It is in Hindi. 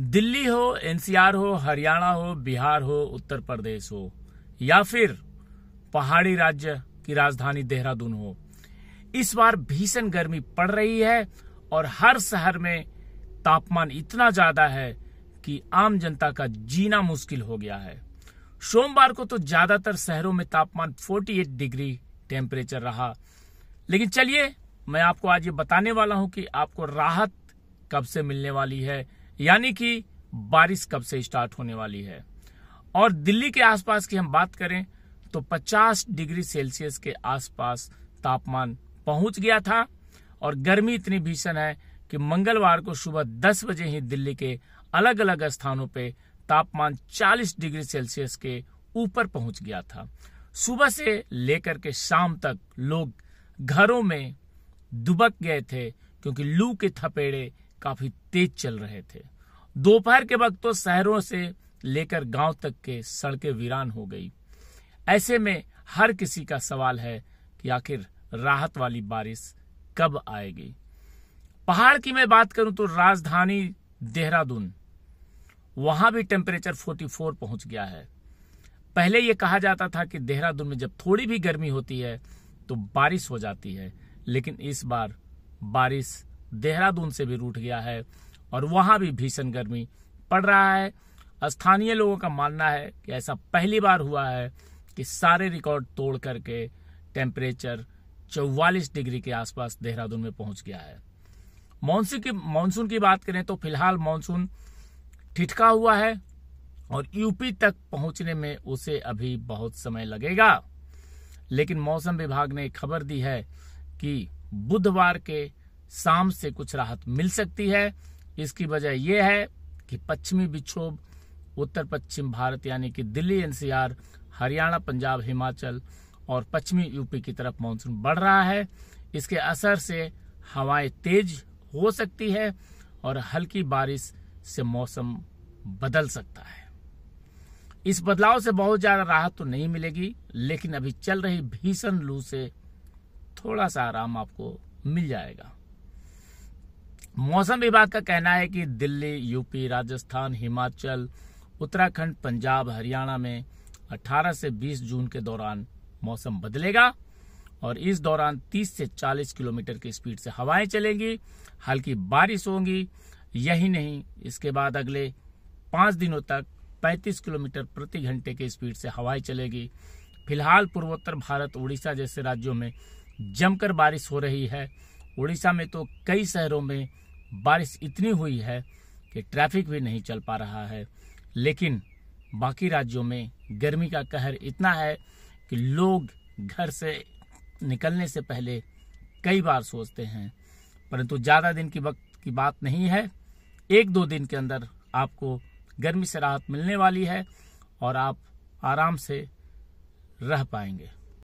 दिल्ली हो एनसीआर हो हरियाणा हो बिहार हो उत्तर प्रदेश हो या फिर पहाड़ी राज्य की राजधानी देहरादून हो इस बार भीषण गर्मी पड़ रही है और हर शहर में तापमान इतना ज्यादा है कि आम जनता का जीना मुश्किल हो गया है सोमवार को तो ज्यादातर शहरों में तापमान 48 डिग्री टेम्परेचर रहा लेकिन चलिए मैं आपको आज ये बताने वाला हूं कि आपको राहत कब से मिलने वाली है यानी कि बारिश कब से स्टार्ट होने वाली है और दिल्ली के आसपास की हम बात करें तो 50 डिग्री सेल्सियस के आसपास तापमान पहुंच गया था और गर्मी इतनी भीषण है कि मंगलवार को सुबह 10 बजे ही दिल्ली के अलग अलग स्थानों पे तापमान 40 डिग्री सेल्सियस के ऊपर पहुंच गया था सुबह से लेकर के शाम तक लोग घरों में दुबक गए थे क्योंकि लू के थपेड़े काफी तेज चल रहे थे दोपहर के वक्त तो शहरों से लेकर गांव तक के सड़कें वीरान हो गई ऐसे में हर किसी का सवाल है कि आखिर राहत वाली बारिश कब आएगी पहाड़ की मैं बात करूं तो राजधानी देहरादून वहां भी टेम्परेचर 44 पहुंच गया है पहले यह कहा जाता था कि देहरादून में जब थोड़ी भी गर्मी होती है तो बारिश हो जाती है लेकिन इस बार बारिश देहरादून से भी रूठ गया है और वहां भी भीषण गर्मी पड़ रहा है स्थानीय लोगों का मानना है कि ऐसा पहली बार हुआ है कि सारे रिकॉर्ड तोड़ करके टेम्परेचर 44 डिग्री के आसपास देहरादून में पहुंच गया है मानसून की मानसून की बात करें तो फिलहाल मानसून ठिठका हुआ है और यूपी तक पहुंचने में उसे अभी बहुत समय लगेगा लेकिन मौसम विभाग ने खबर दी है कि बुधवार के शाम से कुछ राहत मिल सकती है इसकी वजह यह है कि पश्चिमी विक्षोभ उत्तर पश्चिम भारत यानी कि दिल्ली एनसीआर हरियाणा पंजाब हिमाचल और पश्चिमी यूपी की तरफ मानसून बढ़ रहा है इसके असर से हवाएं तेज हो सकती है और हल्की बारिश से मौसम बदल सकता है इस बदलाव से बहुत ज्यादा राहत तो नहीं मिलेगी लेकिन अभी चल रही भीषण लू से थोड़ा सा आराम आपको मिल जाएगा मौसम विभाग का कहना है कि दिल्ली यूपी राजस्थान हिमाचल उत्तराखंड पंजाब हरियाणा में 18 से 20 जून के दौरान मौसम बदलेगा और इस दौरान 30 से 40 किलोमीटर की स्पीड से हवाएं चलेंगी हल्की बारिश होगी यही नहीं इसके बाद अगले पाँच दिनों तक 35 किलोमीटर प्रति घंटे की स्पीड से हवाएं चलेगी फिलहाल पूर्वोत्तर भारत उड़ीसा जैसे राज्यों में जमकर बारिश हो रही है उड़ीसा में तो कई शहरों में बारिश इतनी हुई है कि ट्रैफिक भी नहीं चल पा रहा है लेकिन बाकी राज्यों में गर्मी का कहर इतना है कि लोग घर से निकलने से पहले कई बार सोचते हैं परंतु ज़्यादा दिन की वक्त की बात नहीं है एक दो दिन के अंदर आपको गर्मी से राहत मिलने वाली है और आप आराम से रह पाएंगे